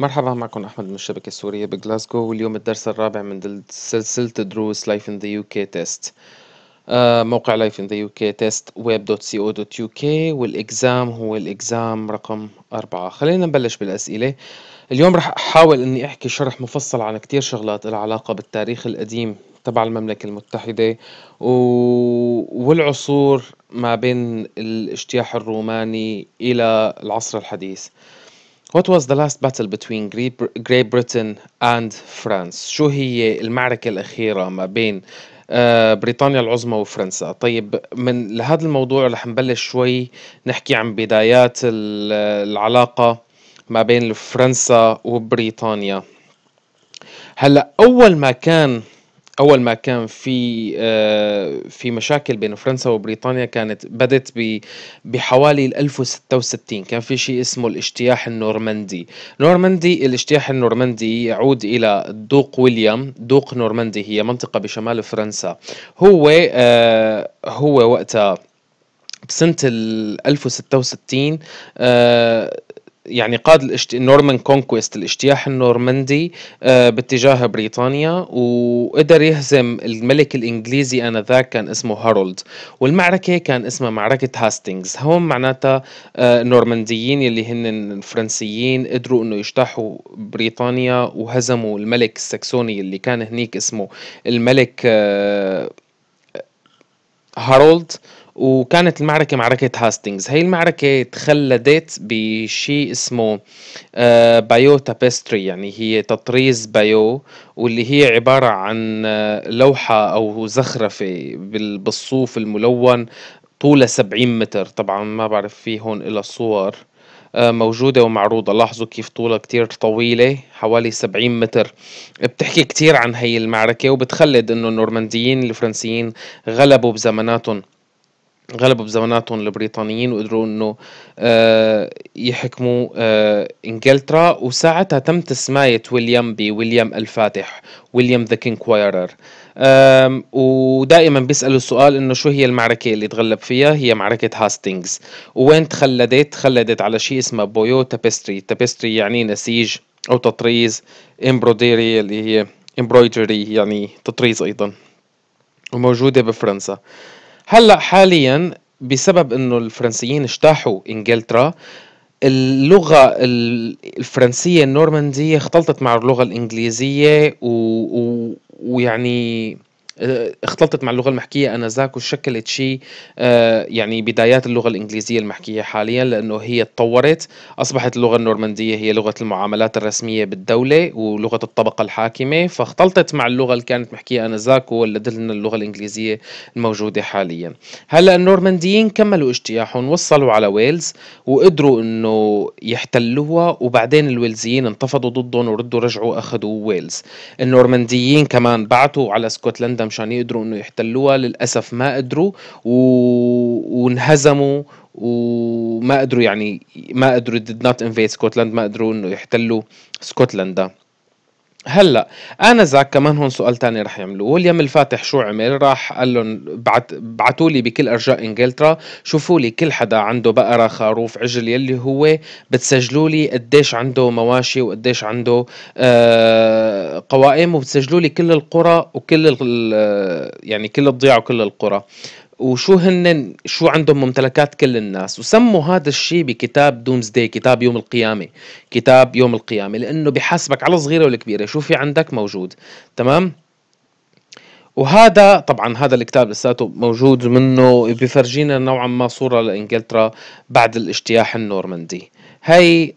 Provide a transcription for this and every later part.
مرحبا معكم أحمد من الشبكة السورية بجلاسكو واليوم الدرس الرابع من سلسلة دروس لايف ان ذا يو كي تيست موقع لايف ان ذا يو كي تيست ويب دوت سي او دوت يو كي والإكزام هو الإكزام رقم أربعة خلينا نبلش بالأسئلة اليوم رح أحاول إني أحكي شرح مفصل عن كتير شغلات العلاقة علاقة بالتاريخ القديم تبع المملكة المتحدة و... والعصور ما بين الاجتياح الروماني إلى العصر الحديث What was the last battle between Great Britain and France? شو هي المعركة الأخيرة ما بين آه، بريطانيا العظمى وفرنسا طيب من لهذا الموضوع رح نبلش شوي نحكي عن بدايات العلاقة ما بين فرنسا وبريطانيا هلا أول ما كان اول ما كان في آه، في مشاكل بين فرنسا وبريطانيا كانت بدت بحوالي 1066 كان في شيء اسمه الاجتياح النورماندي نورماندي الاجتياح النورماندي يعود الى دوق ويليام دوق نورماندي هي منطقه بشمال فرنسا هو آه، هو وقتها بسنة ال 1066 يعني قاد الاشت... كونكويست الاجتياح النورماندي آه، باتجاه بريطانيا وقدر يهزم الملك الانجليزي انذاك كان اسمه هارولد والمعركه كان اسمها معركه هاستينجز هون معناتها آه، النورمانديين اللي هن الفرنسيين قدروا انه يجتاحوا بريطانيا وهزموا الملك السكسوني اللي كان هنيك اسمه الملك آه، هارولد وكانت المعركة معركة هاستينجز هي المعركة تخلدت بشيء اسمه آه، بايو تابستري يعني هي تطريز بايو واللي هي عبارة عن آه، لوحة أو زخرفة بالصوف الملون طولها 70 متر طبعا ما بعرف في هون إلى صور آه، موجودة ومعروضة لاحظوا كيف طولها كتير طويلة حوالي 70 متر بتحكي كتير عن هي المعركة وبتخلد انه النورمانديين الفرنسيين غلبوا بزماناتهم غلبوا بزماناتهم البريطانيين وقدروا انه آه، يحكموا آه، انجلترا وساعتها تم تسمية ويليام بويليام الفاتح ويليام ذا كينج كوايرر ودائما بيسألوا السؤال انه شو هي المعركة اللي تغلب فيها هي معركة هاستينجز وين تخلدت تخلدت على شيء اسمه بويو تابستري تابستري يعني نسيج او تطريز امبروديري اللي هي امبرويدري يعني تطريز ايضا وموجودة بفرنسا هلا حاليا بسبب انه الفرنسيين اجتاحوا انجلترا اللغة الفرنسية النورماندية اختلطت مع اللغة الإنجليزية و... و... ويعني آه، اختلطت مع اللغه المحكيه انذاك وشكلت شيء آه، يعني بدايات اللغه الانجليزيه المحكيه حاليا لانه هي تطورت اصبحت اللغه النورمانديه هي لغه المعاملات الرسميه بالدوله ولغه الطبقه الحاكمه فاختلطت مع اللغه اللي كانت محكيه انذاك وولدت لنا اللغه الانجليزيه الموجوده حاليا هلا النورمانديين كملوا اجتياحهم وصلوا على ويلز وقدروا انه يحتلوها وبعدين الويلزيين انتفضوا ضدهم وردوا رجعوا اخذوا ويلز النورمانديين كمان بعتوا على اسكتلندا مشان يقدروا انه يحتلوها للاسف ما قدروا و... وانهزموا وما قدروا يعني ما قدروا did not invade Scotland ما قدروا انه يحتلوا اسكتلندا هلا انا زاك كمان هون سؤال تاني رح يعملوه وليم الفاتح شو عمل راح قال لهم بعت بعتوا لي بكل ارجاء انجلترا شوفوا لي كل حدا عنده بقره خروف عجل يلي هو بتسجلوا لي قديش عنده مواشي وقديش عنده آه قوائم وبتسجلوا لي كل القرى وكل يعني كل الضياع وكل القرى وشو هن شو عندهم ممتلكات كل الناس وسموا هذا الشيء بكتاب دومزداي كتاب يوم القيامة كتاب يوم القيامة لأنه بحاسبك على الصغيرة والكبيرة شو في عندك موجود تمام وهذا طبعا هذا الكتاب لساته موجود منه بفرجينا نوعا ما صورة لإنجلترا بعد الاجتياح النورماندي هي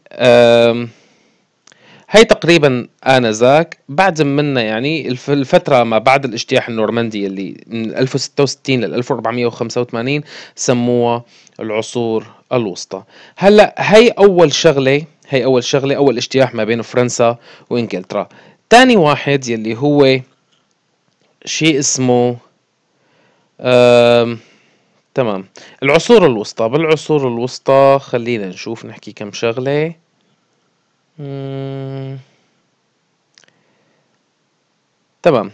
هي تقريبا آنذاك بعد منا يعني الفترة ما بعد الاجتياح النورماندي اللي من 1066 لل 1485 سموها العصور الوسطى هلا هي أول شغلة هي أول شغلة أول اجتياح ما بين فرنسا وإنجلترا تاني واحد يلي هو شيء اسمه آم تمام العصور الوسطى بالعصور الوسطى خلينا نشوف نحكي كم شغله تمام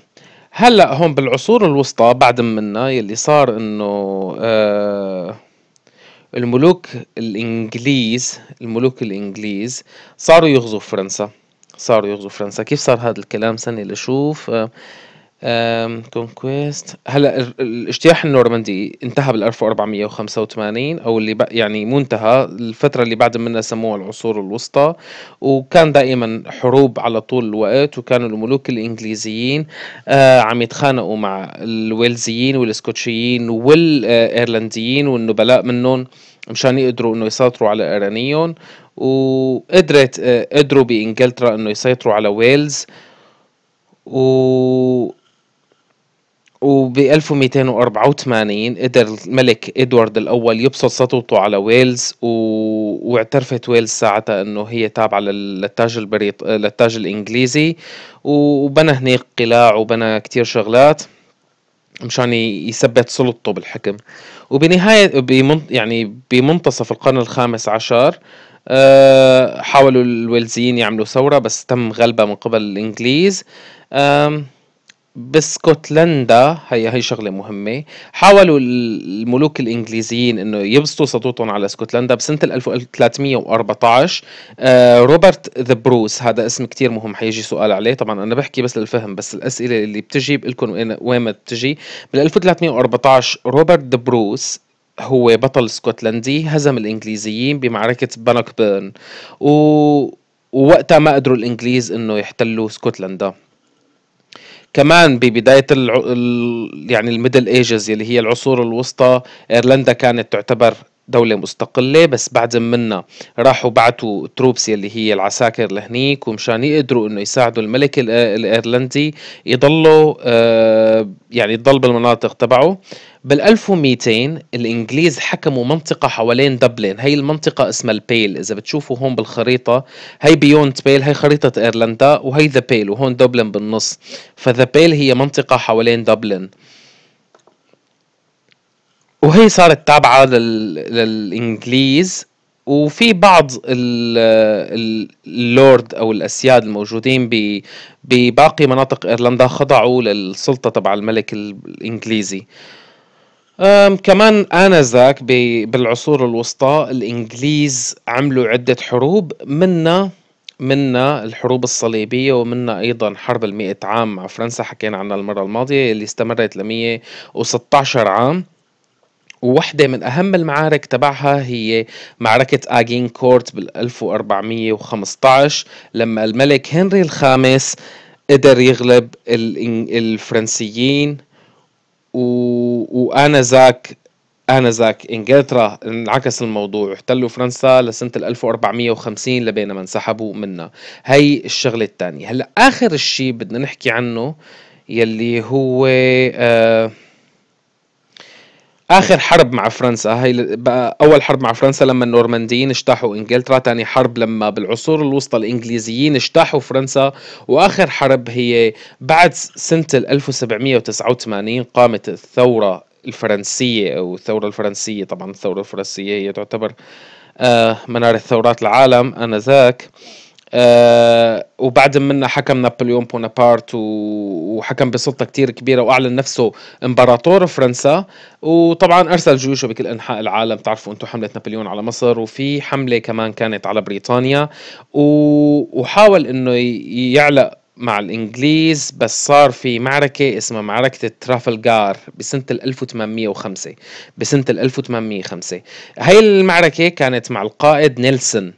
هلا هون بالعصور الوسطى بعد منا يلي صار انه آه الملوك الانجليز الملوك الانجليز صاروا يغزوا فرنسا صاروا يغزوا فرنسا كيف صار هذا الكلام سنة لشوف آه كونكويست هلا الاجتياح النورماندي انتهى بال 1485 او اللي يعني منتهى الفتره اللي بعد منها سموها العصور الوسطى وكان دائما حروب على طول الوقت وكانوا الملوك الانجليزيين آه عم يتخانقوا مع الويلزيين والاسكوتشيين والايرلنديين والنبلاء منهم مشان يقدروا انه يسيطروا على ايرانيون وقدرت آه، قدروا بانجلترا انه يسيطروا على ويلز و وب 1284 قدر الملك ادوارد الاول يبسط سطوته على ويلز و... واعترفت ويلز ساعتها انه هي تابعه للتاج البريط... للتاج الانجليزي وبنى هناك قلاع وبنى كتير شغلات مشان يثبت سلطته بالحكم وبنهاية بمن... يعني بمنتصف القرن الخامس عشر أه... حاولوا الويلزيين يعملوا ثورة بس تم غلبها من قبل الإنجليز أه... باسكتلندا هي هي شغله مهمه حاولوا الملوك الانجليزيين انه يبسطوا سطوتهم على اسكتلندا بسنه 1314 آه روبرت ذا بروس هذا اسم كتير مهم حيجي سؤال عليه طبعا انا بحكي بس للفهم بس الاسئله اللي بتجي بقول وين ما بتجي بال 1314 روبرت ذا بروس هو بطل اسكتلندي هزم الانجليزيين بمعركه بانوك بيرن و... ووقتها ما قدروا الانجليز انه يحتلوا اسكتلندا كمان ببدايه الع... ال... يعني الميدل ايجز اللي هي العصور الوسطى ايرلندا كانت تعتبر دولة مستقلة بس بعد منا راحوا بعتوا تروبس يلي هي العساكر لهنيك ومشان يقدروا انه يساعدوا الملك الايرلندي يضلوا آه يعني يضل بالمناطق تبعه بال 1200 الانجليز حكموا منطقة حوالين دبلن هي المنطقة اسمها البيل اذا بتشوفوا هون بالخريطة هي بيوند بيل هي خريطة ايرلندا وهي ذا بيل وهون دبلن بالنص فذا بيل هي منطقة حوالين دبلن وهي صارت تابعة لل... للإنجليز وفي بعض اللورد او الاسياد الموجودين بباقي مناطق ايرلندا خضعوا للسلطه تبع الملك الانجليزي أم كمان آنذاك بالعصور الوسطى الإنجليز عملوا عدة حروب منا منا الحروب الصليبية ومنا أيضا حرب المئة عام مع فرنسا حكينا عنها المرة الماضية اللي استمرت لمية وستة عام ووحدة من أهم المعارك تبعها هي معركة كورت بال 1415 لما الملك هنري الخامس قدر يغلب الفرنسيين و... وآنذاك آنذاك إنجلترا انعكس الموضوع واحتلوا فرنسا لسنة 1450 لبينما انسحبوا منها هي الشغلة الثانية هلأ آخر الشيء بدنا نحكي عنه يلي هو آه اخر حرب مع فرنسا هي بقى اول حرب مع فرنسا لما النورمانديين اجتاحوا انجلترا ثاني حرب لما بالعصور الوسطى الانجليزيين اجتاحوا فرنسا واخر حرب هي بعد سنه 1789 قامت الثوره الفرنسيه او الثوره الفرنسيه طبعا الثوره الفرنسيه هي تعتبر آه، منار الثورات العالم انذاك ذاك آه وبعد منا حكم نابليون بونابارت وحكم بسلطة كتير كبيرة وأعلن نفسه إمبراطور فرنسا وطبعا أرسل جيوشه بكل أنحاء العالم تعرفوا أنتم حملة نابليون على مصر وفي حملة كمان كانت على بريطانيا وحاول أنه يعلق مع الانجليز بس صار في معركة اسمها معركة ترافلغار بسنة 1805 بسنة 1805 هاي المعركة كانت مع القائد نيلسون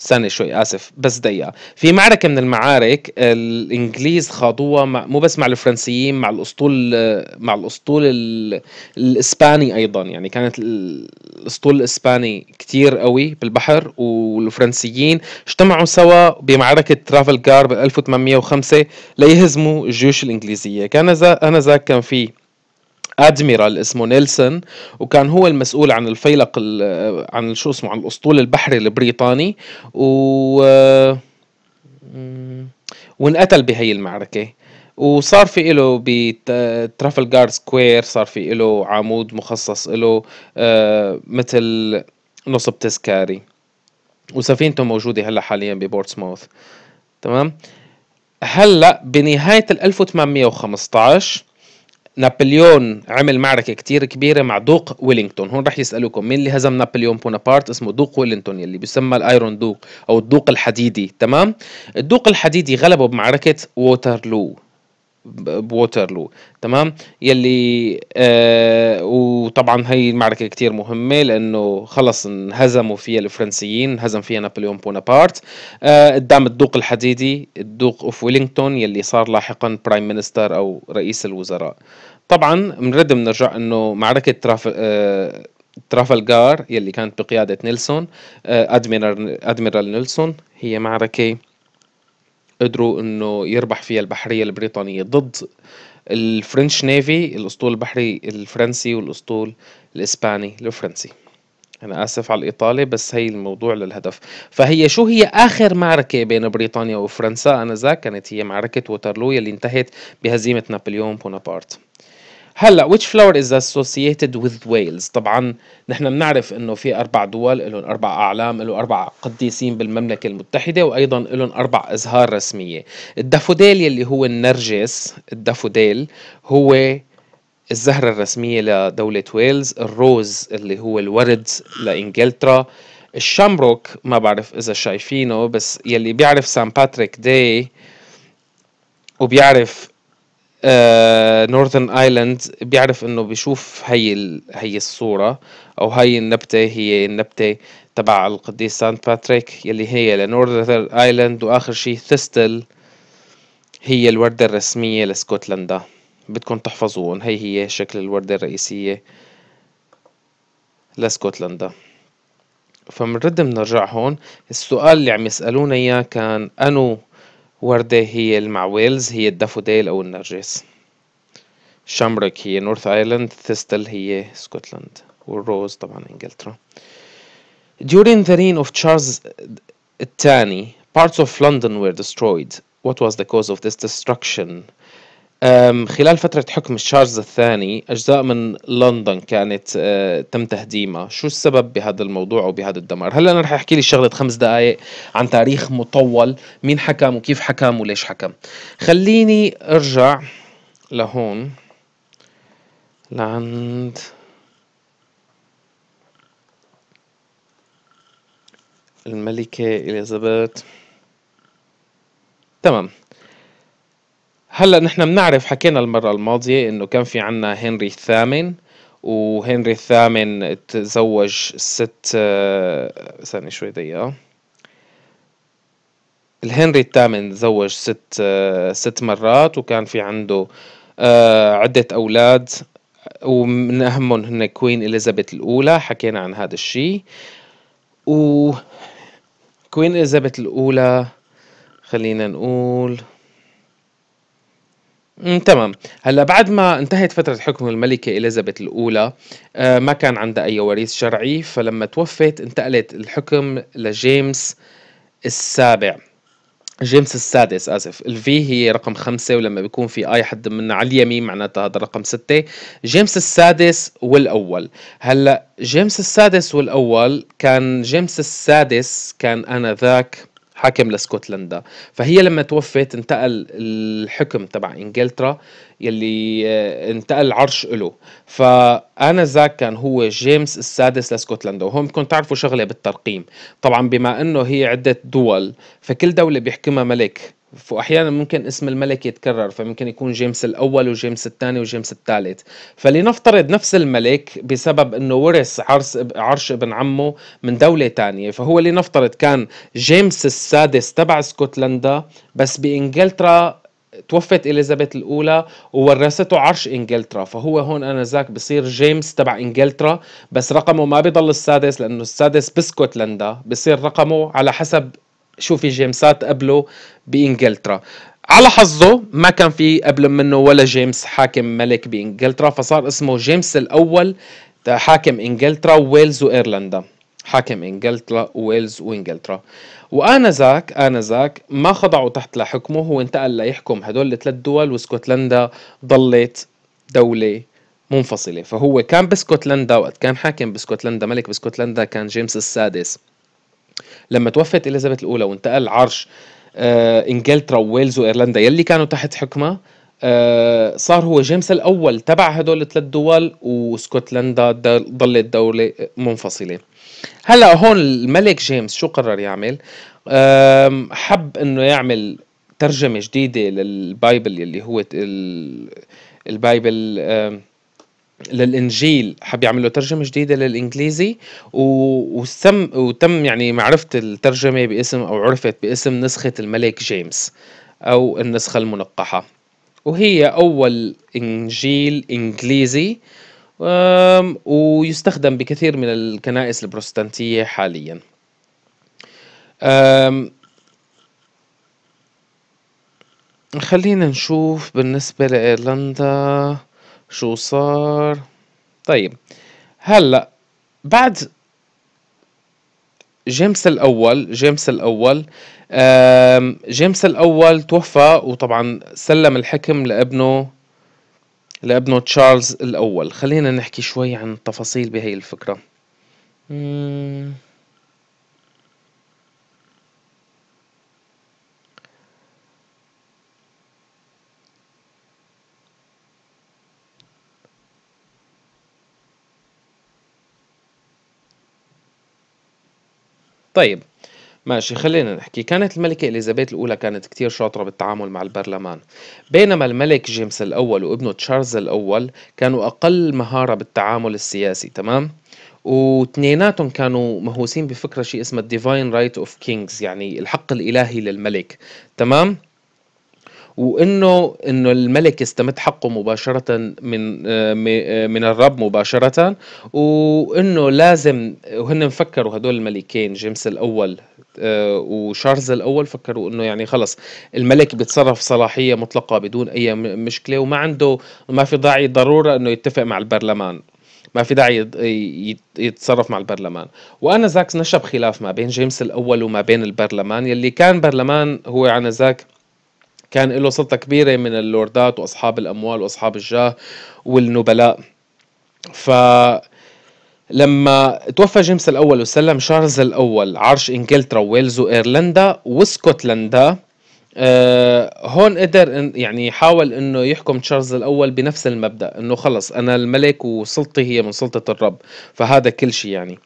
استنى شوي اسف بس دقيقه في معركه من المعارك الانجليز خاضوها مو بس مع الفرنسيين مع الاسطول مع الاسطول الاسباني ايضا يعني كانت الاسطول الاسباني كتير قوي بالبحر والفرنسيين اجتمعوا سوا بمعركه ترافلجار ب 1805 ليهزموا الجيوش الانجليزيه كان انا ذاك كان في ادميرال اسمه نيلسون وكان هو المسؤول عن الفيلق عن شو اسمه عن الاسطول البحري البريطاني و وانقتل بهي المعركه وصار في بترافل جارد سكوير صار في له عمود مخصص له آه، مثل نصب تذكاري وسفينته موجودة هلا حاليا ببورتسموث تمام هلا بنهاية ال 1815 نابليون عمل معركة كتير كبيرة مع دوق ويلينغتون هون رح يسألوكم مين اللي هزم نابليون بونابارت اسمه دوق ويلينغتون يلي بيسمى الايرون دوق او الدوق الحديدي تمام الدوق الحديدي غلبه بمعركة ووترلو بوترلو تمام يلي آه وطبعا هي المعركه كتير مهمه لانه خلص انهزموا فيها الفرنسيين انهزم فيها نابليون بونابارت آه قدام الدوق الحديدي الدوق اوف ويلينغتون يلي صار لاحقا برايم مينستر او رئيس الوزراء طبعا بنرد بنرجع انه معركه تراف آه ترافلغار يلي كانت بقياده نيلسون آه ادميرال ادميرال نيلسون هي معركه قدروا انه يربح فيها البحريه البريطانيه ضد الفرنش نيفي الاسطول البحري الفرنسي والاسطول الاسباني الفرنسي انا اسف على الاطاله بس هي الموضوع للهدف فهي شو هي اخر معركه بين بريطانيا وفرنسا انذاك كانت هي معركه ووترلو اللي انتهت بهزيمه نابليون بونابرت هلا which flower is associated with Wales طبعا نحن بنعرف انه في اربع دول لهم اربع اعلام لهم اربع قديسين بالمملكه المتحده وايضا لهم اربع ازهار رسميه الدافوديل يلي هو النرجس الدافوديل هو الزهرة الرسمية لدولة ويلز الروز اللي هو الورد لإنجلترا الشامروك ما بعرف إذا شايفينه بس يلي بيعرف سان باتريك داي وبيعرف نورثرن آه، ايلاند بيعرف انه بيشوف هي ال... هي الصوره او هي النبته هي النبته تبع القديس سانت باتريك يلي هي لنورثن ايلاند واخر شيء ثستل هي الوردة الرسمية لاسكتلندا بدكم تحفظوهم هي هي شكل الوردة الرئيسية لاسكتلندا فمنرد بنرجع هون السؤال اللي عم يسألونا إياه كان أنو وردة هي المعويلز هي الدافوديل أو النرجس شامبرك هي نورث ايرلند ثيستل هي سكوتلاند والروز طبعا انجلترا During the reign of Charles الثاني parts of London were destroyed what was the cause of this destruction خلال فترة حكم تشارلز الثاني أجزاء من لندن كانت أه، تم تهديمها شو السبب بهذا الموضوع أو بهذا الدمار هلأ أنا رح أحكي لي شغلة خمس دقائق عن تاريخ مطول مين حكم وكيف حكم وليش حكم خليني أرجع لهون لعند الملكة إليزابيث تمام هلا نحن بنعرف حكينا المرة الماضية انه كان في عنا هنري الثامن وهنري الثامن تزوج ست آه، ثانية شوي دقيقة الهنري الثامن تزوج ست آه، ست مرات وكان في عنده آه، عدة أولاد ومن أهمهم هن كوين إليزابيث الأولى حكينا عن هذا الشيء و كوين إليزابيث الأولى خلينا نقول امم تمام هلا بعد ما انتهت فترة حكم الملكة إليزابيث الأولى آه، ما كان عندها أي وريث شرعي فلما توفت انتقلت الحكم لجيمس السابع جيمس السادس آسف الفي هي رقم خمسة ولما بيكون في آي حد من على اليمين معناتها هذا رقم ستة جيمس السادس والأول هلا جيمس السادس والأول كان جيمس السادس كان آنذاك حاكم لاسكتلندا فهي لما توفت انتقل الحكم تبع انجلترا يلي آه، انتقل العرش له فانا ذاك كان هو جيمس السادس لاسكتلندا وهون بدكم تعرفوا شغله بالترقيم طبعا بما انه هي عده دول فكل دوله بيحكمها ملك واحيانا ممكن اسم الملك يتكرر فممكن يكون جيمس الاول وجيمس الثاني وجيمس الثالث فلنفترض نفس الملك بسبب انه ورث عرس عرش ابن عمه من دوله ثانيه فهو لنفترض كان جيمس السادس تبع اسكتلندا بس بانجلترا توفت اليزابيث الاولى وورثته عرش انجلترا فهو هون انا ذاك بصير جيمس تبع انجلترا بس رقمه ما بيضل السادس لانه السادس بسكوتلندا بصير رقمه على حسب شوفي جيمسات قبله بانجلترا على حظه ما كان في قبل منه ولا جيمس حاكم ملك بانجلترا فصار اسمه جيمس الاول حاكم انجلترا وويلز وايرلندا حاكم انجلترا وويلز وانجلترا وانذاك انذاك ما خضعوا تحت لحكمه هو انتقل ليحكم هدول الثلاث دول واسكتلندا ضلت دوله منفصله فهو كان باسكتلندا وقت كان حاكم باسكتلندا ملك باسكتلندا كان جيمس السادس لما توفت اليزابيث الاولى وانتقل عرش انجلترا آه، وويلز وايرلندا يلي كانوا تحت حكمها آه صار هو جيمس الاول تبع هدول الثلاث دول واسكتلندا ضلت دوله منفصله هلا هون الملك جيمس شو قرر يعمل آه حب انه يعمل ترجمه جديده للبايبل اللي هو البايبل آه للانجيل حب يعمل له ترجمه جديده للانجليزي وسم وتم يعني معرفه الترجمه باسم او عرفت باسم نسخه الملك جيمس او النسخه المنقحه وهي اول انجيل انجليزي ويستخدم بكثير من الكنائس البروتستانتيه حاليا خلينا نشوف بالنسبه لايرلندا شو صار طيب هلا بعد جيمس الاول جيمس الاول جيمس الاول توفى وطبعا سلم الحكم لابنه لابنه تشارلز الاول خلينا نحكي شوي عن التفاصيل بهي الفكره مم. طيب ماشي خلينا نحكي كانت الملكة إليزابيث الأولى كانت كتير شاطرة بالتعامل مع البرلمان بينما الملك جيمس الأول وابنه تشارلز الأول كانوا أقل مهارة بالتعامل السياسي تمام؟ واثنيناتهم كانوا مهووسين بفكرة شيء اسمها Divine رايت اوف كينجز يعني الحق الإلهي للملك تمام؟ وانه انه الملك يستمد حقه مباشره من آه، من الرب مباشره وانه لازم وهن فكروا هدول الملكين جيمس الاول آه، وشارلز الاول فكروا انه يعني خلص الملك بيتصرف صلاحيه مطلقه بدون اي مشكله وما عنده ما في داعي ضروره انه يتفق مع البرلمان ما في داعي يتصرف مع البرلمان وانا ذاك نشب خلاف ما بين جيمس الاول وما بين البرلمان يلي كان برلمان هو عن زاك كان له سلطة كبيرة من اللوردات وأصحاب الأموال وأصحاب الجاه والنبلاء ف لما توفى جيمس الأول وسلم شارلز الأول عرش إنجلترا وويلز وإيرلندا واسكتلندا أه هون قدر يعني حاول انه يحكم تشارلز الاول بنفس المبدا انه خلص انا الملك وسلطتي هي من سلطه الرب فهذا كل شيء يعني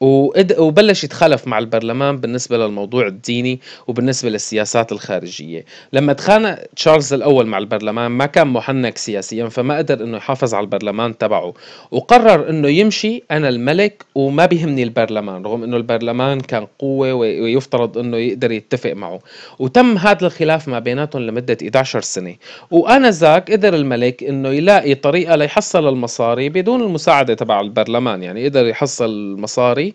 وبلش يتخالف مع البرلمان بالنسبة للموضوع الديني وبالنسبة للسياسات الخارجية لما تخانق تشارلز الأول مع البرلمان ما كان محنك سياسيا فما قدر أنه يحافظ على البرلمان تبعه وقرر أنه يمشي أنا الملك وما بيهمني البرلمان رغم أنه البرلمان كان قوة ويفترض أنه يقدر يتفق معه وتم هذا الخلاف ما بيناتهم لمدة 11 سنة وأنا ذاك قدر الملك أنه يلاقي طريقة ليحصل المصاري بدون المساعدة تبع البرلمان يعني قدر يحصل المصاري شوي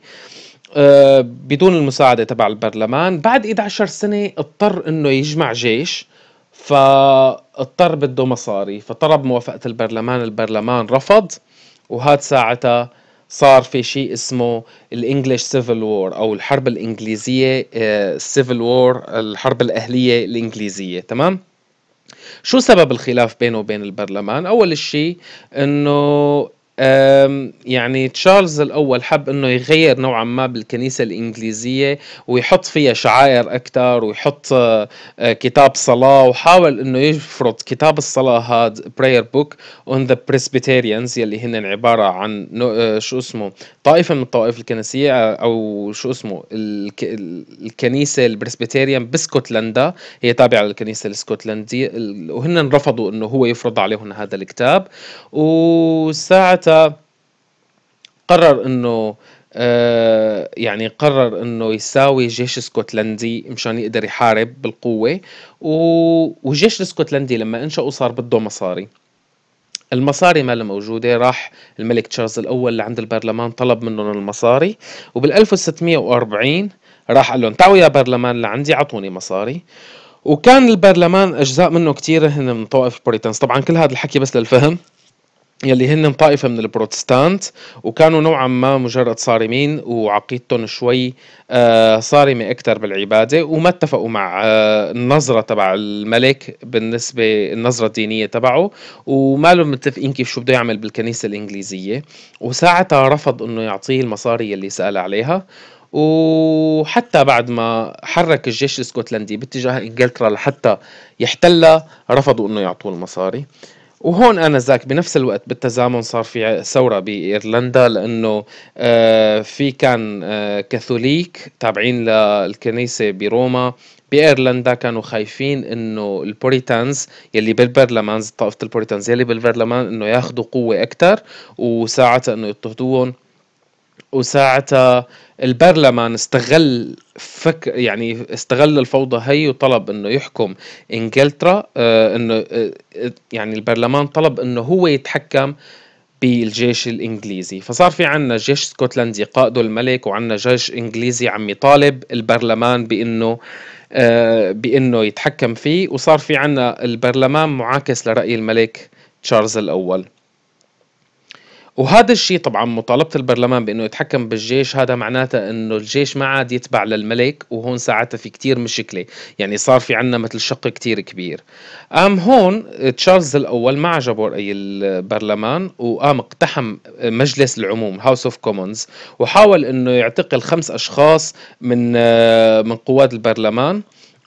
آه، بدون المساعدة تبع البرلمان بعد 11 سنة اضطر انه يجمع جيش فاضطر بده مصاري فطلب موافقة البرلمان البرلمان رفض وهاد ساعتها صار في شيء اسمه الانجليش سيفل وور او الحرب الانجليزيه السيفل آه، وور الحرب الاهليه الانجليزيه تمام شو سبب الخلاف بينه وبين البرلمان اول شيء انه يعني تشارلز الأول حب أنه يغير نوعا ما بالكنيسة الإنجليزية ويحط فيها شعائر أكثر ويحط آه، آه، كتاب صلاة وحاول أنه يفرض كتاب الصلاة هذا prayer book on the Presbyterians يلي هن عبارة عن آه، شو اسمه طائفة من الطوائف الكنسية أو شو اسمه الكنيسة البريسبيتيريان بسكوتلندا هي تابعة للكنيسة الاسكتلندية وهن رفضوا أنه هو يفرض عليهم هذا الكتاب وساعتها قرر انه آه، يعني قرر انه يساوي جيش اسكتلندي مشان يقدر يحارب بالقوه والجيش الاسكتلندي لما انشأوا صار بده مصاري المصاري ما موجودة راح الملك تشارلز الأول لعند البرلمان طلب منهم المصاري وبال 1640 راح قال لهم تعوا يا برلمان لعندي عطوني مصاري وكان البرلمان أجزاء منه كتير هن من طوائف البريتنس طبعا كل هذا الحكي بس للفهم يلي هن طائفة من البروتستانت وكانوا نوعا ما مجرد صارمين وعقيدتهم شوي آه، صارمة أكثر بالعبادة وما اتفقوا مع آه، النظرة تبع الملك بالنسبة النظرة الدينية تبعه وما لهم متفقين كيف شو بده يعمل بالكنيسة الإنجليزية وساعتها رفض إنه يعطيه المصاري اللي سأل عليها وحتى بعد ما حرك الجيش الاسكتلندي باتجاه انجلترا لحتى يحتلها رفضوا انه يعطوه المصاري آه وهون انا زاك بنفس الوقت بالتزامن صار في ثوره بايرلندا لانه آه، في كان آه، كاثوليك تابعين للكنيسه بروما بايرلندا كانوا خايفين انه البوريتانز يلي بالبرلمان طائفه البوريتانز يلي بالبرلمان انه ياخذوا قوه اكثر وساعتها انه يضطهدوهم وساعتها البرلمان استغل فك يعني استغل الفوضى هي وطلب انه يحكم انجلترا آه انه آه يعني البرلمان طلب انه هو يتحكم بالجيش الانجليزي فصار في عنا جيش اسكتلندي قائده الملك وعنا جيش انجليزي عم يطالب البرلمان بانه آه بانه يتحكم فيه وصار في عنا البرلمان معاكس لراي الملك تشارلز الاول وهذا الشيء طبعا مطالبه البرلمان بانه يتحكم بالجيش هذا معناته انه الجيش ما عاد يتبع للملك وهون ساعتها في كتير مشكله يعني صار في عنا مثل شق كتير كبير قام هون تشارلز الاول ما عجبه راي البرلمان وقام اقتحم مجلس العموم هاوس اوف كومونز وحاول انه يعتقل خمس اشخاص من آه، من قوات البرلمان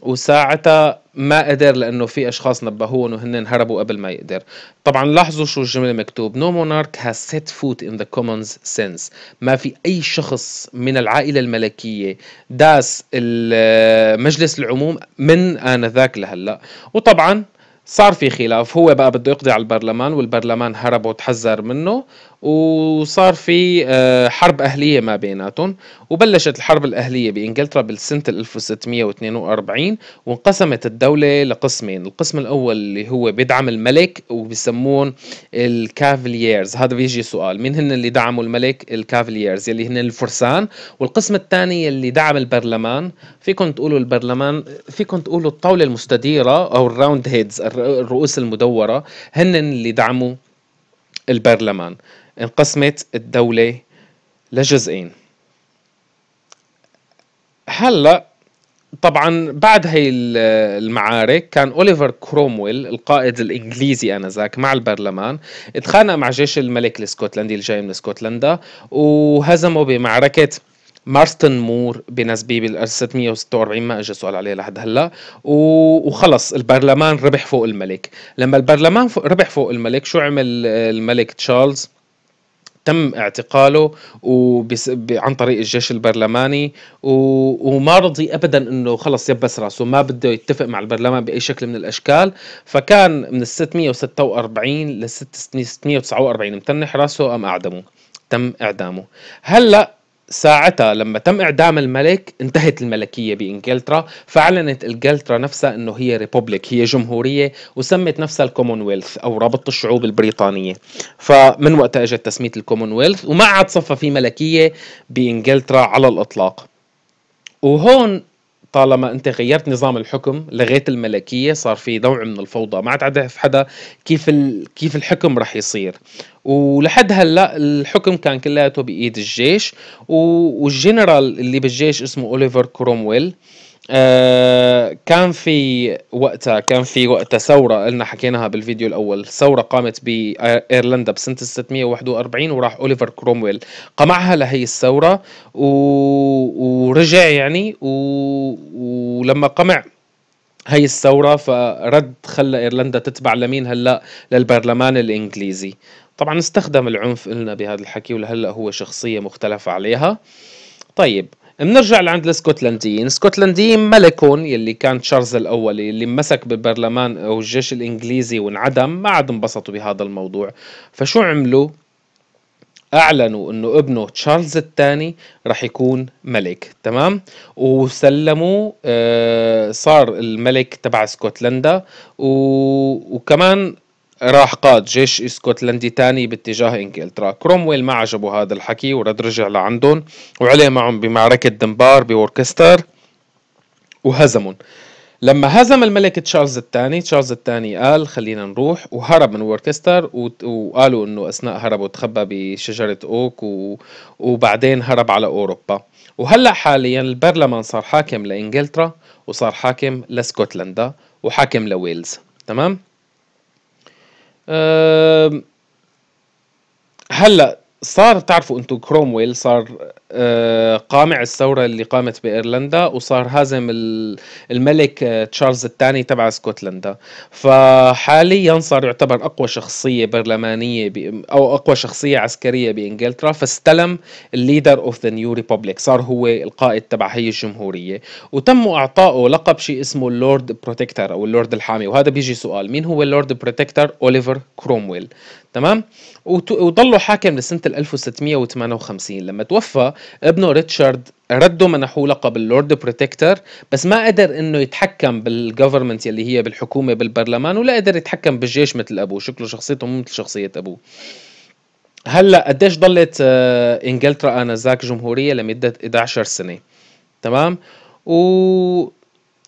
وساعتها ما قدر لانه في اشخاص نبهوهم وهن هربوا قبل ما يقدر طبعا لاحظوا شو الجمله مكتوب نو مونارك هاز سيت فوت ان ذا كومونز سينس ما في اي شخص من العائله الملكيه داس المجلس العموم من انذاك لهلا وطبعا صار في خلاف هو بقى بده يقضي على البرلمان والبرلمان هرب وتحذر منه وصار في آه، حرب أهلية ما بيناتهم وبلشت الحرب الأهلية بإنجلترا بالسنة 1642 وانقسمت الدولة لقسمين القسم الأول اللي هو بيدعم الملك وبيسمون الكافلييرز هذا بيجي سؤال مين هن اللي دعموا الملك الكافلييرز يلي هن الفرسان والقسم الثاني اللي دعم البرلمان فيكم تقولوا البرلمان فيكم تقولوا الطاولة المستديرة أو الراوند هيدز الرؤوس المدورة هن اللي دعموا البرلمان انقسمت الدولة لجزئين هلا طبعا بعد هي المعارك كان اوليفر كرومويل القائد الانجليزي انذاك مع البرلمان اتخانق مع جيش الملك الاسكتلندي الجاي من اسكتلندا وهزمه بمعركه مارستن مور بنسبي بال 646 ما اجى سؤال عليه لحد هلا وخلص البرلمان ربح فوق الملك لما البرلمان ربح فوق الملك شو عمل الملك تشارلز تم اعتقاله وبس... ب... عن طريق الجيش البرلماني و... وما رضي ابدا انه خلص يبس راسه ما بده يتفق مع البرلمان باي شكل من الاشكال فكان من ال 646 لل 649 متنح راسه ام اعدمه تم اعدامه هلا ساعتها لما تم اعدام الملك انتهت الملكيه بانجلترا فاعلنت انجلترا نفسها انه هي ريبوبليك هي جمهوريه وسمت نفسها الكومنولث او رابطه الشعوب البريطانيه فمن وقتها اجت تسميه الكومنولث وما عاد صفى في ملكيه بانجلترا على الاطلاق وهون طالما انت غيرت نظام الحكم لغيت الملكيه صار في نوع من الفوضى ما عاد في حدا كيف ال... كيف الحكم رح يصير ولحد هلا الحكم كان كلياته بايد الجيش و... والجنرال اللي بالجيش اسمه اوليفر كرومويل آه، كان في وقتها كان في وقتها ثورة قلنا حكيناها بالفيديو الأول ثورة قامت بإيرلندا بسنة 641 وراح أوليفر كرومويل قمعها لهي الثورة و... ورجع يعني و... ولما قمع هي الثورة فرد خلى إيرلندا تتبع لمين هلأ للبرلمان الإنجليزي طبعا استخدم العنف لنا بهذا الحكي ولهلأ هو شخصية مختلفة عليها طيب بنرجع لعند الاسكتلنديين الاسكتلنديين ملكون يلي كان تشارلز الاول يلي مسك بالبرلمان او الجيش الانجليزي وانعدم ما عاد انبسطوا بهذا الموضوع فشو عملوا اعلنوا انه ابنه تشارلز الثاني رح يكون ملك تمام وسلموا آه، صار الملك تبع اسكتلندا وكمان راح قاد جيش اسكتلندي تاني باتجاه انجلترا كرومويل ما عجبه هذا الحكي ورد رجع لعندهم وعليه معهم بمعركة دنبار بوركستر وهزمهم لما هزم الملك تشارلز الثاني تشارلز الثاني قال خلينا نروح وهرب من وركستر وقالوا انه اثناء هربه تخبى بشجره اوك و... وبعدين هرب على اوروبا وهلا حاليا البرلمان صار حاكم لانجلترا وصار حاكم لاسكتلندا وحاكم لويلز تمام هلا صار تعرفوا انتم كرومويل صار آه، قامع الثورة اللي قامت بإيرلندا وصار هازم الملك آه، تشارلز الثاني تبع اسكتلندا فحاليا صار يعتبر أقوى شخصية برلمانية أو أقوى شخصية عسكرية بإنجلترا فاستلم الليدر أوف ذا نيو ريبوبليك صار هو القائد تبع هي الجمهورية وتم إعطائه لقب شيء اسمه اللورد بروتكتر أو اللورد الحامي وهذا بيجي سؤال مين هو اللورد بروتكتر أوليفر كرومويل تمام وضلوا حاكم لسنة 1658 لما توفى ابنه ريتشارد ردوا منحوه لقب اللورد بروتكتر بس ما قدر انه يتحكم بالجفرمنت اللي هي بالحكومه بالبرلمان ولا قدر يتحكم بالجيش مثل ابوه شكله شخصيته مو مثل شخصيه ابوه هلا قديش ضلت آه، انجلترا انذاك جمهوريه لمده 11 سنه تمام و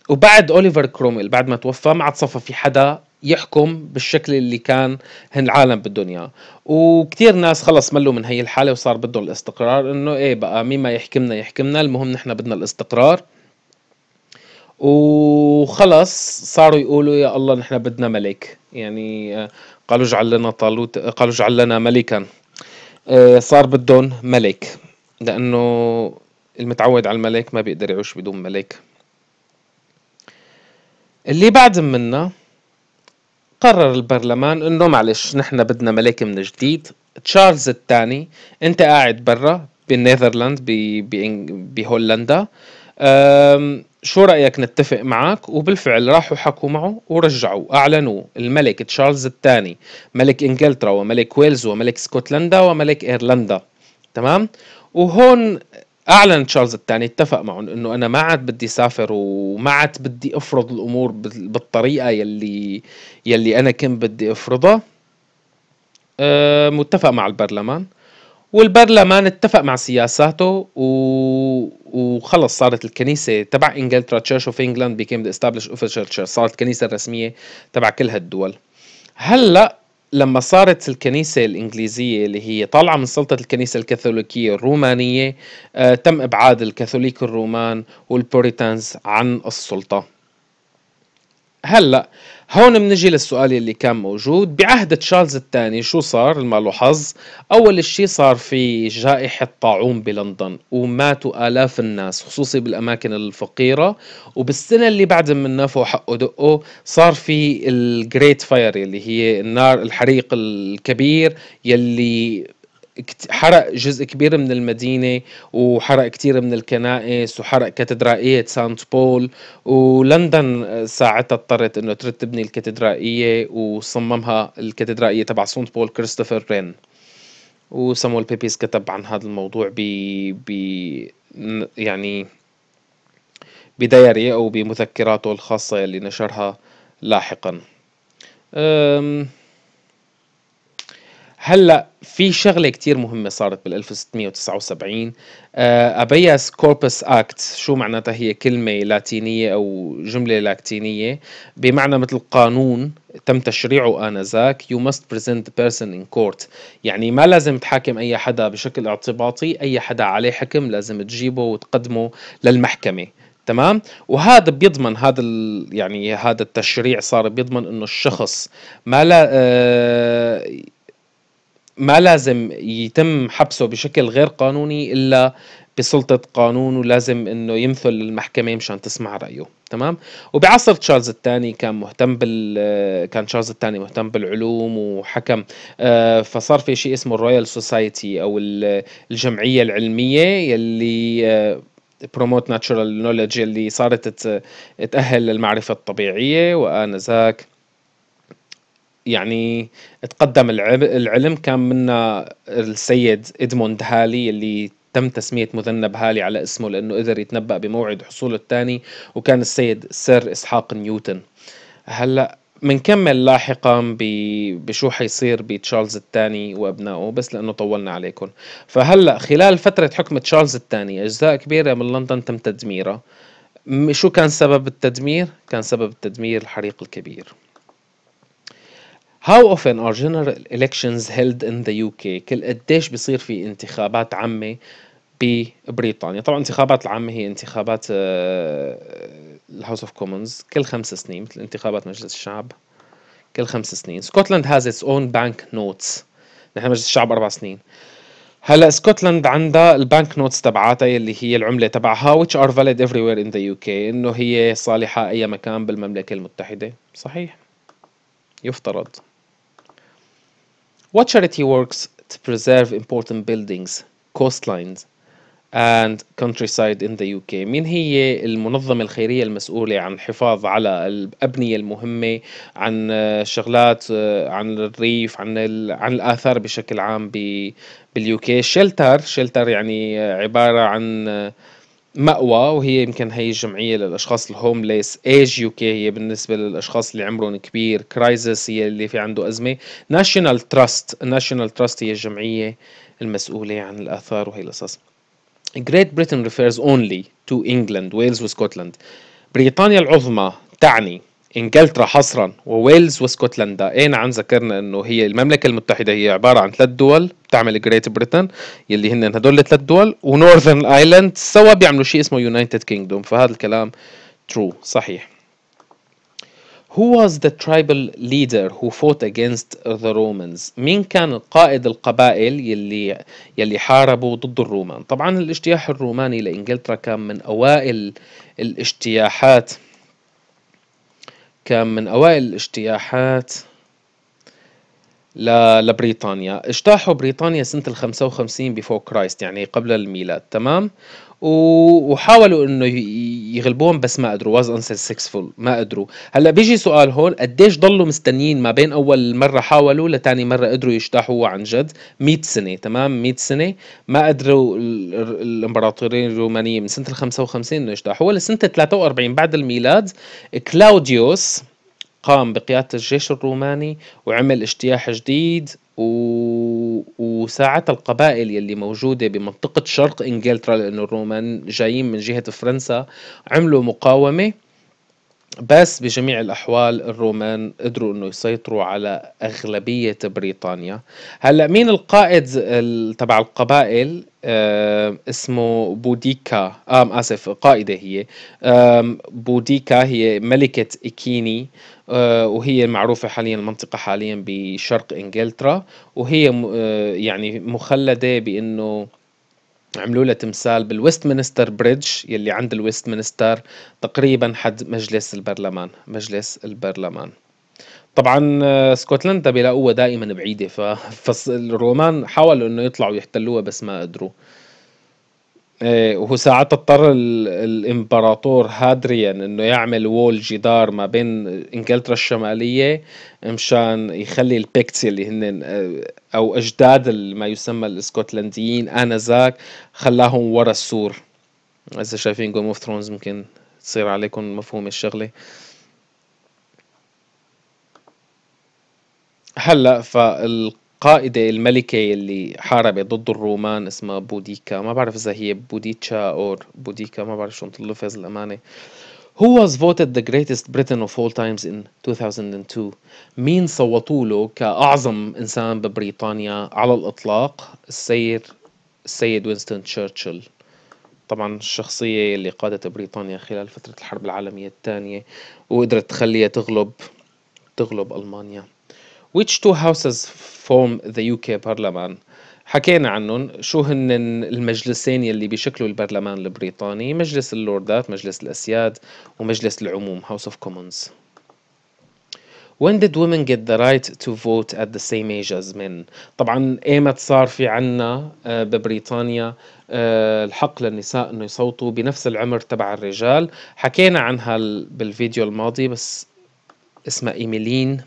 وبعد اوليفر كروميل بعد ما توفى ما عاد صفى في حدا يحكم بالشكل اللي كان هن العالم بدهم اياه وكثير ناس خلص ملوا من هي الحاله وصار بدهم الاستقرار انه ايه بقى مين ما يحكمنا يحكمنا المهم نحن بدنا الاستقرار وخلص صاروا يقولوا يا الله نحن بدنا ملك يعني آه، قالوا اجعل لنا طالوت قالوا اجعل لنا ملكا آه، صار بدهم ملك لانه المتعود على الملك ما بيقدر يعيش بدون ملك اللي بعد منا قرر البرلمان انه معلش نحن بدنا ملك من جديد تشارلز الثاني انت قاعد برا بالنيذرلاند بهولندا شو رأيك نتفق معك وبالفعل راحوا حكوا معه ورجعوا أعلنوا الملك تشارلز الثاني ملك إنجلترا وملك ويلز وملك اسكتلندا وملك إيرلندا تمام وهون اعلن تشارلز الثاني اتفق معهم انه انا ما عاد بدي سافر وما عاد بدي افرض الامور بالطريقه يلي يلي انا كنت بدي افرضها أه، متفق مع البرلمان والبرلمان اتفق مع سياساته و... وخلص صارت الكنيسه تبع انجلترا تشيرش اوف انجلاند became the established official church صارت الكنيسه الرسميه تبع كل هالدول هلا لما صارت الكنيسة الإنجليزية اللي هي طالعة من سلطة الكنيسة الكاثوليكية الرومانية آه تم إبعاد الكاثوليك الرومان والبوريتانز عن السلطة هلأ هون بنجي للسؤال اللي كان موجود بعهد تشارلز الثاني شو صار ما له حظ اول شيء صار في جائحه طاعون بلندن وماتوا الاف الناس خصوصي بالاماكن الفقيره وبالسنه اللي بعد من نافو حقه دقه صار في الجريت فاير اللي هي النار الحريق الكبير يلي حرق جزء كبير من المدينة وحرق كتير من الكنائس وحرق كاتدرائية سانت بول ولندن آه، ساعتها اضطرت انه ترد تبني الكاتدرائية وصممها الكاتدرائية تبع سانت بول كريستوفر رين وسامول بيبيز كتب عن هذا الموضوع ب يعني بدايري او بمذكراته الخاصة اللي نشرها لاحقا أم هلا في شغله كتير مهمه صارت بال 1679 ابياس كوربس اكت شو معناتها هي كلمه لاتينيه او جمله لاتينيه بمعنى مثل قانون تم تشريعه انذاك يو ماست بريزنت بيرسون ان كورت يعني ما لازم تحاكم اي حدا بشكل اعتباطي اي حدا عليه حكم لازم تجيبه وتقدمه للمحكمه تمام وهذا بيضمن هذا يعني هذا التشريع صار بيضمن انه الشخص ما لا آه ما لازم يتم حبسه بشكل غير قانوني الا بسلطة قانون ولازم انه يمثل المحكمة مشان تسمع رأيه تمام وبعصر تشارلز الثاني كان مهتم بال كان تشارلز الثاني مهتم بالعلوم وحكم آه، فصار في شيء اسمه الرويال سوسايتي او الجمعية العلمية يلي بروموت ناتشورال نولج اللي صارت تأهل للمعرفة الطبيعية وآنذاك يعني تقدم العلم كان منا السيد إدموند هالي اللي تم تسمية مذنب هالي على اسمه لأنه قدر يتنبأ بموعد حصوله الثاني وكان السيد سير إسحاق نيوتن هلأ منكمل لاحقا بشو حيصير بتشارلز الثاني وابنائه بس لانه طولنا عليكم فهلا خلال فتره حكم تشارلز الثاني اجزاء كبيره من لندن تم تدميرها شو كان سبب التدمير كان سبب التدمير الحريق الكبير How often are general elections held in the UK? كل قديش بصير في انتخابات عامة ببريطانيا طبعا الانتخابات العامة هي انتخابات آه، آه، الهاوس اوف كومنز كل خمس سنين مثل انتخابات مجلس الشعب كل خمس سنين سكوتلاند has its own bank notes نحن مجلس الشعب اربع سنين هلا سكوتلاند عندها البنك نوتس تبعاتها اللي هي العمله تبعها which are valid everywhere in the UK انه هي صالحه اي مكان بالمملكه المتحده صحيح يفترض What charity works to preserve important buildings, coastlines, and countryside in the UK مين هي المنظمة الخيرية المسؤولة عن الحفاظ على الأبنية المهمة عن شغلات عن الريف عن عن الآثار بشكل عام باليوكي شيلتر شيلتر يعني عبارة عن مأوى وهي يمكن هي الجمعية للأشخاص الهومليس ايج يو كي هي بالنسبة للأشخاص اللي عمرهم كبير كرايزس هي اللي في عنده أزمة ناشونال تراست ناشونال تراست هي الجمعية المسؤولة عن الآثار وهي القصص Great Britain refers only to England, Wales وسكوتلاند بريطانيا العظمى تعني انجلترا حصرا وويلز واسكتلندا اين نعم ذكرنا انه هي المملكه المتحده هي عباره عن ثلاث دول بتعمل جريت بريتن يلي هن هدول الثلاث دول ونورثرن ايلاند سوا بيعملوا شيء اسمه يونايتد كينجدوم فهذا الكلام ترو صحيح Who was the tribal leader who fought against the Romans? مين كان قائد القبائل يلي يلي حاربوا ضد الرومان؟ طبعا الاجتياح الروماني لانجلترا كان من اوائل الاجتياحات كان من أوائل الاجتياحات لبريطانيا اجتاحوا بريطانيا سنة الخمسة 55 بفور كرايست يعني قبل الميلاد تمام وحاولوا انه يغلبوهم بس ما قدروا واز انسكسفول ما قدروا هلا بيجي سؤال هون قديش ضلوا مستنيين ما بين اول مره حاولوا لتاني مره قدروا يجتاحوها عن جد 100 سنه تمام 100 سنه ما قدروا الامبراطورين الرومانيين من سنه ال 55 انه يجتاحوها لسنه 43 بعد الميلاد كلاوديوس قام بقيادة الجيش الروماني وعمل اجتياح جديد و... وساعتها القبائل يلي موجودة بمنطقة شرق إنجلترا لأن الرومان جايين من جهة فرنسا عملوا مقاومة بس بجميع الأحوال الرومان قدروا أنه يسيطروا على أغلبية بريطانيا هلأ مين القائد تبع القبائل آه اسمه بوديكا آم آسف قائدة هي بوديكا هي ملكة إكيني آه وهي معروفة حاليا المنطقة حاليا بشرق إنجلترا وهي آه يعني مخلدة بأنه عملوا له تمثال بالويستمنستر بريدج يلي عند الويستمنستر تقريبا حد مجلس البرلمان مجلس البرلمان طبعا اسكتلندا آه، بيلاقوها دائما بعيده فالرومان حاولوا انه يطلعوا يحتلوها بس ما قدروا إيه، وهو ساعات اضطر الامبراطور هادريان انه يعمل وول جدار ما بين انجلترا الشماليه مشان يخلي البيكتس اللي هن إيه، او اجداد ما يسمى الاسكتلنديين انذاك خلاهم ورا السور اذا شايفين جيم اوف ثرونز ممكن تصير عليكم مفهوم الشغله هلا فال قائدة الملكة اللي حاربت ضد الرومان اسمها بوديكا ما بعرف إذا هي بوديتشا أو بوديكا ما بعرف شو متلفظ الأمانة Who was voted the greatest Briton of all times in 2002 مين صوتوا له كأعظم إنسان ببريطانيا على الإطلاق السيد السيد وينستون تشرشل طبعا الشخصية اللي قادت بريطانيا خلال فترة الحرب العالمية الثانية وقدرت تخليها تغلب تغلب ألمانيا which two houses form the UK parliament حكينا عنهم شو هن المجلسين يلي بيشكلوا البرلمان البريطاني مجلس اللوردات مجلس الأسياد ومجلس العموم House of Commons When did women get the right to vote at the same age as men? طبعا ايمت صار في عنا آه، ببريطانيا آه، الحق للنساء انه يصوتوا بنفس العمر تبع الرجال حكينا عنها بالفيديو الماضي بس اسمها ايميلين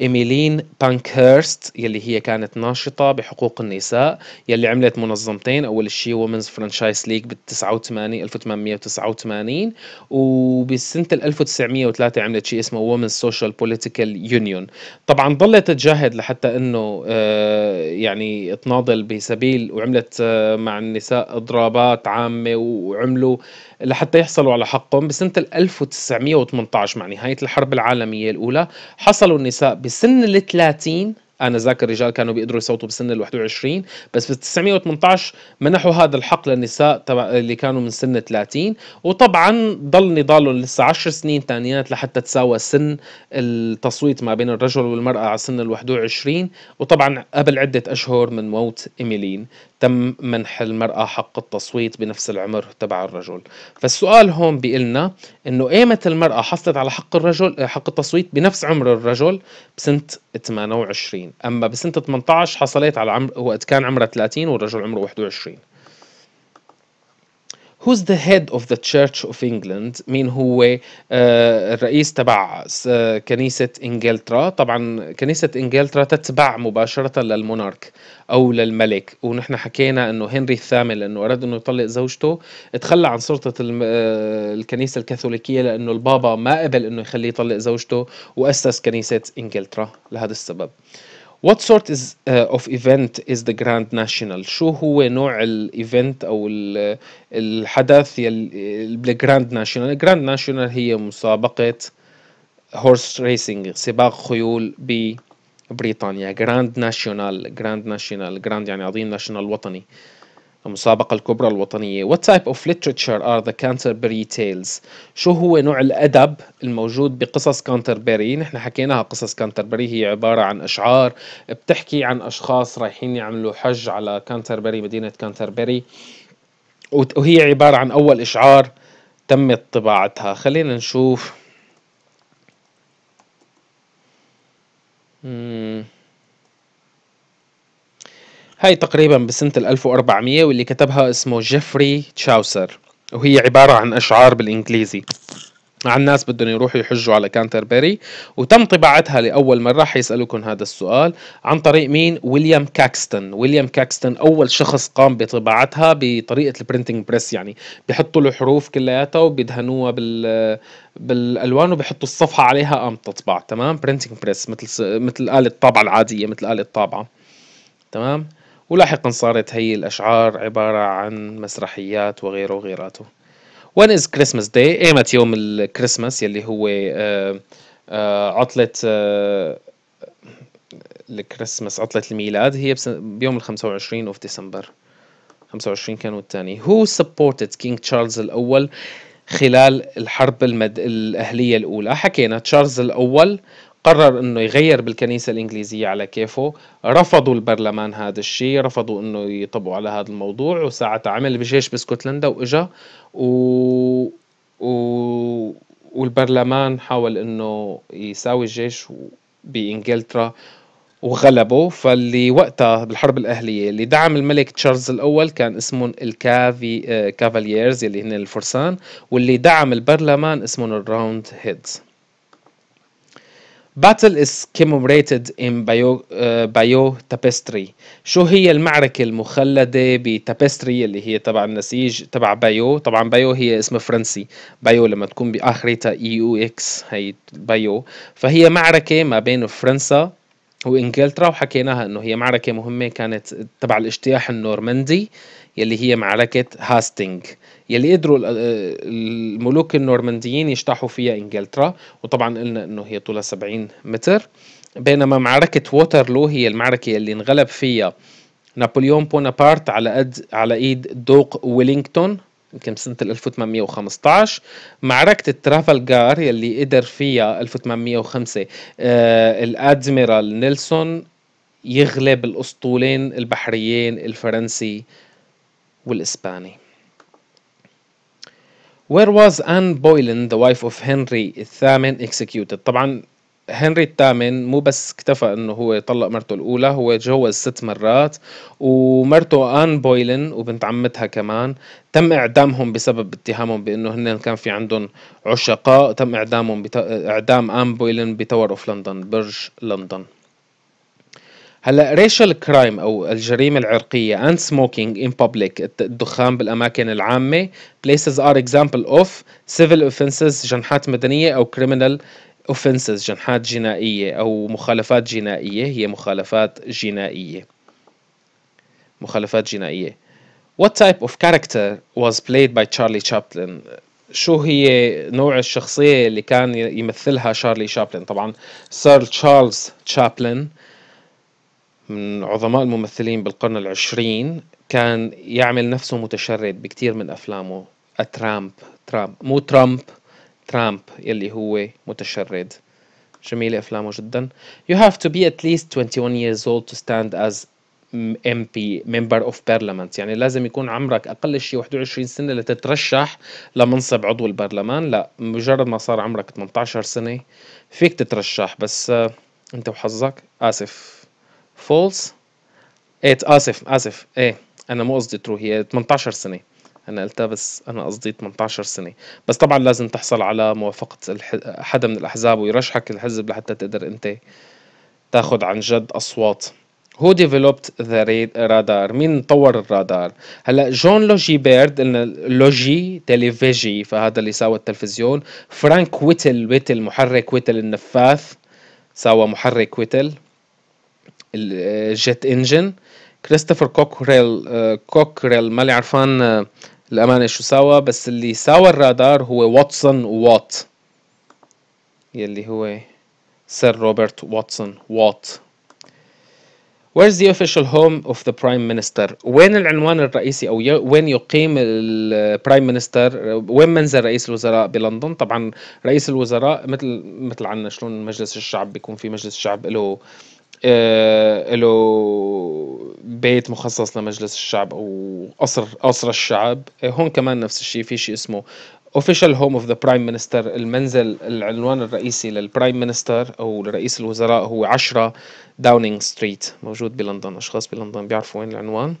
إيميلين بانكهيرست يلي هي كانت ناشطة بحقوق النساء يلي عملت منظمتين أول شيء وومنز فرانشايز ليج بال 89 1889 وبسنة 1903 عملت شيء اسمه وومنز سوشيال بوليتيكال يونيون طبعا ظلت تجاهد لحتى أنه آه، يعني تناضل بسبيل وعملت آه، مع النساء إضرابات عامة وعملوا لحتى يحصلوا على حقهم بسنة 1918 مع نهاية الحرب العالمية الأولى حصلوا النساء بسن ال 30 انا ذاك الرجال كانوا بيقدروا يصوتوا بسن ال 21 بس بال 918 منحوا هذا الحق للنساء تبع اللي كانوا من سن 30 وطبعا ضل نضالهم لسه 10 سنين ثانيات لحتى تساوى سن التصويت ما بين الرجل والمراه على سن ال 21 وطبعا قبل عده اشهر من موت ايميلين تم منح المرأة حق التصويت بنفس العمر تبع الرجل فالسؤال هون بيقلنا انه ايمت المرأة حصلت على حق الرجل حق التصويت بنفس عمر الرجل بسنة 28 اما بسنة 18 حصلت على عمر وقت كان عمرها 30 والرجل عمره 21 who's the head of the church of England مين هو آه، الرئيس تبع آه، كنيسة إنجلترا طبعا كنيسة إنجلترا تتبع مباشرة للمونارك أو للملك ونحن حكينا أنه هنري الثامن لأنه أراد أنه يطلق زوجته تخلى عن سلطة آه، الكنيسة الكاثوليكية لأنه البابا ما قبل أنه يخليه يطلق زوجته وأسس كنيسة إنجلترا لهذا السبب What sort is, uh, of event is the Grand National؟ شو هو نوع الايفنت او ال الحدث يلي بالجراند ناشونال؟ Grand National هي مسابقة horse racing سباق خيول ببريطانيا، Grand National Grand National Grand يعني عظيم، ناشونال وطني. المسابقة الكبرى الوطنية What type of literature are the Canterbury Tales شو هو نوع الأدب الموجود بقصص كانتربري نحن حكيناها قصص كانتربري هي عبارة عن أشعار بتحكي عن أشخاص رايحين يعملوا حج على كانتربري مدينة كانتربري وهي عبارة عن أول إشعار تمت طباعتها خلينا نشوف مم. هاي تقريبا بسنة 1400 واللي كتبها اسمه جيفري تشاوسر وهي عبارة عن أشعار بالإنجليزي عن ناس بدهم يروحوا يحجوا على كانتربري وتم طباعتها لأول مرة حيسألوكم هذا السؤال عن طريق مين ويليام كاكستون ويليام كاكستون أول شخص قام بطباعتها بطريقة البرينتينج بريس يعني بيحطوا له حروف كلياتها وبيدهنوها بال بالالوان وبحطوا الصفحه عليها قام تطبع تمام برينتينج بريس مثل مثل اله الطابعه العاديه مثل اله الطابعه تمام ولاحقا صارت هي الأشعار عبارة عن مسرحيات وغيره وغيراته When is Christmas Day؟ ايمت يوم الكريسماس يلي هو آه، آه، عطلة آه، الكريسماس عطلة الميلاد هي بيوم الخمسة 25 اوف ديسمبر 25 كانوا الثاني Who supported King Charles الأول خلال الحرب المد... الأهلية الأولى حكينا تشارلز الأول قرر انه يغير بالكنيسه الانجليزيه على كيفه رفضوا البرلمان هذا الشيء رفضوا انه يطبقوا على هذا الموضوع وساعتها عمل بجيش باسكتلندا واجا و... و... والبرلمان حاول انه يساوي الجيش بانجلترا وغلبه فاللي وقتها بالحرب الاهليه اللي دعم الملك تشارلز الاول كان اسمهم الكافي آه، كافالييرز اللي هن الفرسان واللي دعم البرلمان اسمهم الراوند هيدز Battle is commemorated in Bio, uh, Bio Tapestry شو هي المعركة المخلدة بتابستري اللي هي تبع النسيج تبع بايو طبعا بايو هي اسم فرنسي بايو لما تكون بآخرتها اي يو اكس هي بايو فهي معركة ما بين فرنسا وانجلترا وحكيناها انه هي معركه مهمه كانت تبع الاجتياح النورمندي يلي هي معركه هاستينج يلي قدروا الملوك النورمانديين يجتاحوا فيها انجلترا وطبعا قلنا انه هي طولها 70 متر بينما معركه ووترلو هي المعركه اللي انغلب فيها نابليون بونابرت على قد على ايد دوق ويلينغتون يمكن بسنه 1815 معركه الترافلجار يلي قدر فيها 1805 آه الادميرال نيلسون يغلب الاسطولين البحريين الفرنسي والاسباني Where was Anne Boleyn, the wife of Henry الثامن, executed؟ طبعا هنري الثامن مو بس اكتفى انه هو طلق مرته الاولى هو تجوز ست مرات ومرته ان بويلن وبنت عمتها كمان تم اعدامهم بسبب اتهامهم بانه هن كان في عندهم عشقاء تم اعدامهم بت... اعدام ان بويلن بتاور اوف لندن برج لندن هلا ريشال كرايم او الجريمه العرقيه اند سموكينج ان بابليك الدخان بالاماكن العامه places are example of civil offenses جنحات مدنيه او criminal اوفنسز جنحات جنائيه او مخالفات جنائيه هي مخالفات جنائيه مخالفات جنائيه What type of character was played by Charlie Chaplin شو هي نوع الشخصية اللي كان يمثلها شارلي شابلن طبعا سير تشارلز شابلن من عظماء الممثلين بالقرن العشرين كان يعمل نفسه متشرد بكثير من أفلامه ترامب ترامب مو ترامب ترامب يلي هو متشرد جميلة أفلامه جدا You have to be at least 21 years old to stand as MP member of parliament يعني لازم يكون عمرك أقل شيء 21 سنة لتترشح لمنصب عضو البرلمان لا مجرد ما صار عمرك 18 سنة فيك تترشح بس آه، أنت وحظك آسف فولس إيه آسف آسف إيه أنا مو قصدي ترو هي 18 سنة انا قلتها بس انا قصدي 18 سنه بس طبعا لازم تحصل على موافقه حدا من الاحزاب ويرشحك الحزب لحتى تقدر انت تاخذ عن جد اصوات هو ديفلوبت ذا رادار مين طور الرادار هلا جون لوجي بيرد قلنا لوجي تليفيجي فهذا اللي ساوى التلفزيون فرانك ويتل ويتل محرك ويتل النفاث ساوى محرك ويتل الجيت اه، انجن كريستوفر كوكريل اه، كوكريل مالي عرفان اه، الأمانة شو سوا بس اللي سوا الرادار هو واتسون وات يلي هو سير روبرت واتسون وات Where's the official home of the prime minister? وين العنوان الرئيسي أو وين يقيم البرايم مينستر؟ وين منزل رئيس الوزراء بلندن؟ طبعا رئيس الوزراء مثل مثل عنا شلون مجلس الشعب بيكون في مجلس الشعب له آه، له بيت مخصص لمجلس الشعب او قصر قصر الشعب آه، هون كمان نفس الشيء في شيء اسمه اوفيشال هوم اوف ذا برايم مينستر المنزل العنوان الرئيسي للبرايم مينستر او لرئيس الوزراء هو 10 داونينج ستريت موجود بلندن اشخاص بلندن بيعرفوا وين العنوان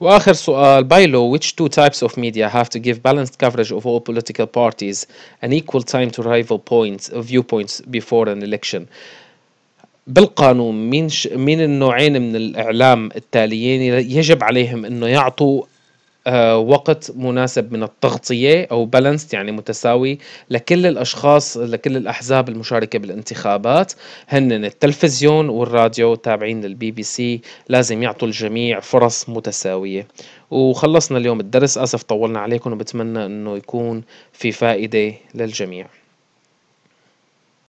واخر سؤال by law which two types of media have to give balanced coverage of all political parties and equal time to rival points viewpoints before an election بالقانون مين ش... مين النوعين من الاعلام التاليين يجب عليهم انه يعطوا آه وقت مناسب من التغطيه او بالانس يعني متساوي لكل الاشخاص لكل الاحزاب المشاركه بالانتخابات هن التلفزيون والراديو تابعين للبي بي سي لازم يعطوا الجميع فرص متساويه وخلصنا اليوم الدرس اسف طولنا عليكم وبتمنى انه يكون في فائده للجميع